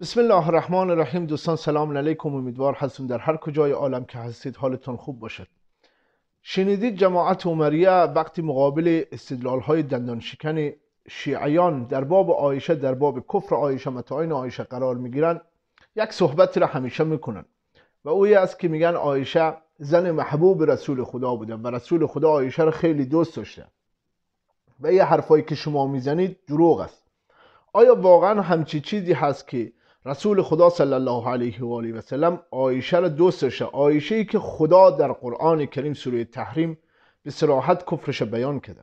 بسم الله الرحمن الرحیم دوستان سلام علیکم امیدوار هستم در هر کجای عالم که هستید حالتان خوب باشد شنیدید جماعت عمریه وقتی مقابل استدلال های دندان شکن شیعیان در باب آیشه در باب کفر آیشه متعین آیشه قرار میگیرن یک صحبت را همیشه میکنن و اوی است که میگن آیشه زن محبوب رسول خدا بوده و رسول خدا آیشه را خیلی دوست داشته و یه حرفایی که شما میزنید دروغ است آیا واقعا همچی چیزی هست که رسول خدا صلی الله علیه و آله و سلم عایشه را دوست داشته عایشه ای که خدا در قرآن کریم سوره تحریم به صراحت کفرش بیان کرده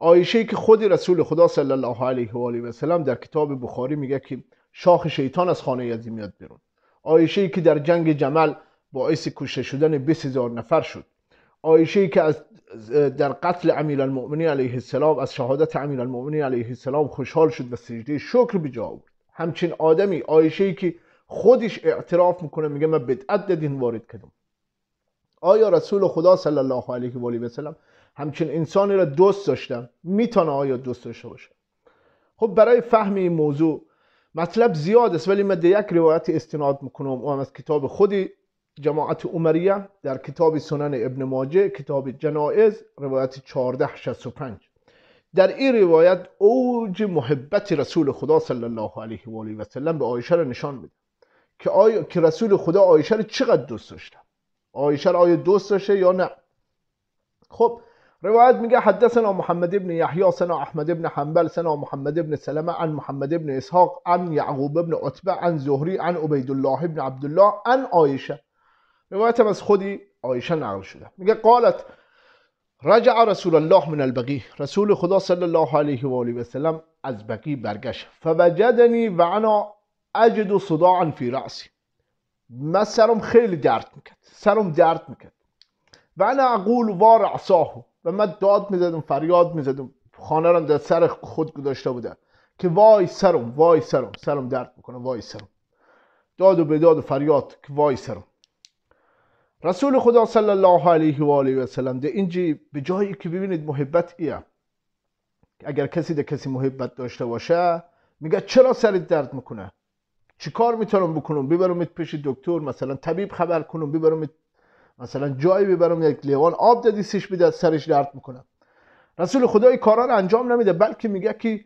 عایشه ای که خود رسول خدا صلی الله علیه و آله و سلم در کتاب بخاری میگه که شاخ شیطان از خانه یزید میاد بیرون عایشه ای که در جنگ جمل باعث کشته شدن 20000 نفر شد عایشه ای که از در قتل امیرالمؤمنین علیه السلام از شهادت المؤمنین علیه السلام خوشحال شد و سجده شکر به جا آورد همچین آدمی آیشه ای که خودش اعتراف میکنه میگه من بدعت دین وارد کردم آیا رسول خدا صلی الله علیه و آله و سلم همچین انسانی را دوست داشتم میتونه آیا دوست داشته باشه خب برای فهم این موضوع مطلب زیاد است ولی من یک روایت استناد میکنم اون از کتاب خودی جماعت عمریه در کتاب سنن ابن ماجه کتاب جنایز روایت 1465 در این روایت اوج محبت رسول خدا صلی الله علیه و آله و سلم به عایشه را نشان میده که آیا که رسول خدا عایشه را چقدر دوست داشته عایشه را آیا دوست داشته یا نه خب روایت میگه حدثنا محمد ابن یحیی سنا احمد ابن حنبل سنا محمد ابن سلمه عن محمد ابن اسحاق عن یعقوب ابن عتبه عن زهری عن عبید الله ابن عبدالله عن عایشه روایت هم از خودی عایشه نقل شده میگه قالت رجع رسول الله من البقی رسول خدا صلی الله علیه و آله و سلم از بقی برگشت فوجدنی و انا اجد صداعا فی راسی من سرم خیلی درد میکرد سرم درد میکرد و انا اقول وار عصاهو و من داد میزدم فریاد میزدم خانه در سر خود گذاشته بوده که وای سرم وای سرم سرم درد میکنه وای سرم داد و بداد و فریاد که وای سرم رسول خدا صلی الله علیه و آله و سلم ده اینجی به جایی که ببینید محبت ایه اگر کسی ده کسی محبت داشته باشه میگه چرا سرت درد میکنه چیکار میتونم بکنم ببرم پیش دکتر مثلا طبیب خبر کنم ببرم مثلا جایی ببرم یک لیوان آب دادی سیش بده سرش درد میکنه رسول خدا این کارا رو انجام نمیده بلکه میگه که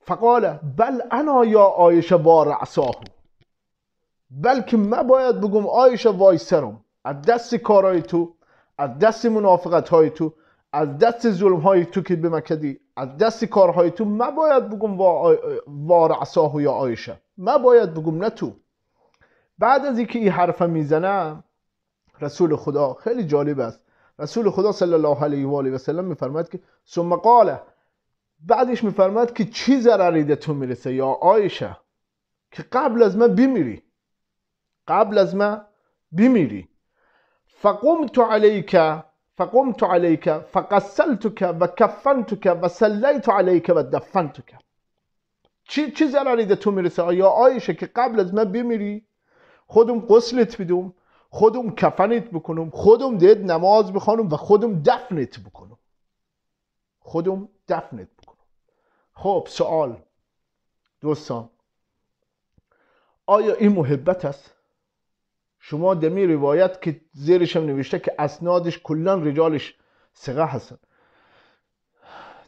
فقاله بل انا یا آیشه با رعصاهو بلکه من باید بگم آیشه وایسرم از دست کارهای تو از دست منافقت های تو از دست ظلم تو که به مکدی از دست کارهای تو ما باید بگم وار عصاهو یا آیشه ما باید بگم نه تو بعد از اینکه این حرف میزنم رسول خدا خیلی جالب است رسول خدا صلی الله علیه و آله و سلم میفرماد که ثم قال بعدش میفرماید که چی ضرری تو میرسه یا آیشه که قبل از من بمیری قبل از من بمیری فقمت عليك فقمت عليك فقسلتك وكفنتك وسليت و عليك و چی چه ضرری تو میرسه یا آیشه که قبل از من بمیری خودم قسلت بدم خودم کفنت بکنم خودم دید نماز بخوانم و خودم دفنت بکنم خودم دفنت بکنم خب سوال دوستان آیا این محبت است شما دمی روایت که زیرش هم نوشته که اسنادش کلا رجالش سقه هستن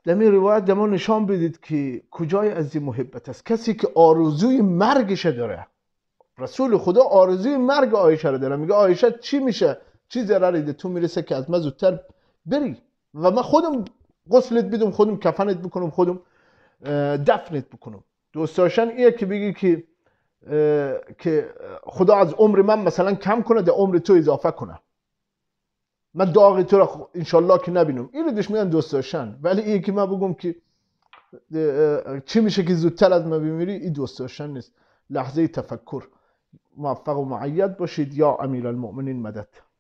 دمی روایت ما نشان بدید که کجای از این محبت است کسی که آرزوی مرگش داره رسول خدا آرزوی مرگ آیشه رو داره میگه آیشه چی میشه چی ضرری ده تو میرسه که از من زودتر بری و من خودم غسلت بدم خودم کفنت بکنم خودم دفنت بکنم دوست داشتن ایه که بگی که که خدا از عمر من مثلا کم کنه در عمر تو اضافه کنه من داغ تو را انشالله که نبینم این رو میگن دوست داشتن ولی این که من بگم که چی میشه که زودتر از من بمیری این دوست داشتن نیست لحظه تفکر موفق و معید باشید یا امیر المؤمنین مدد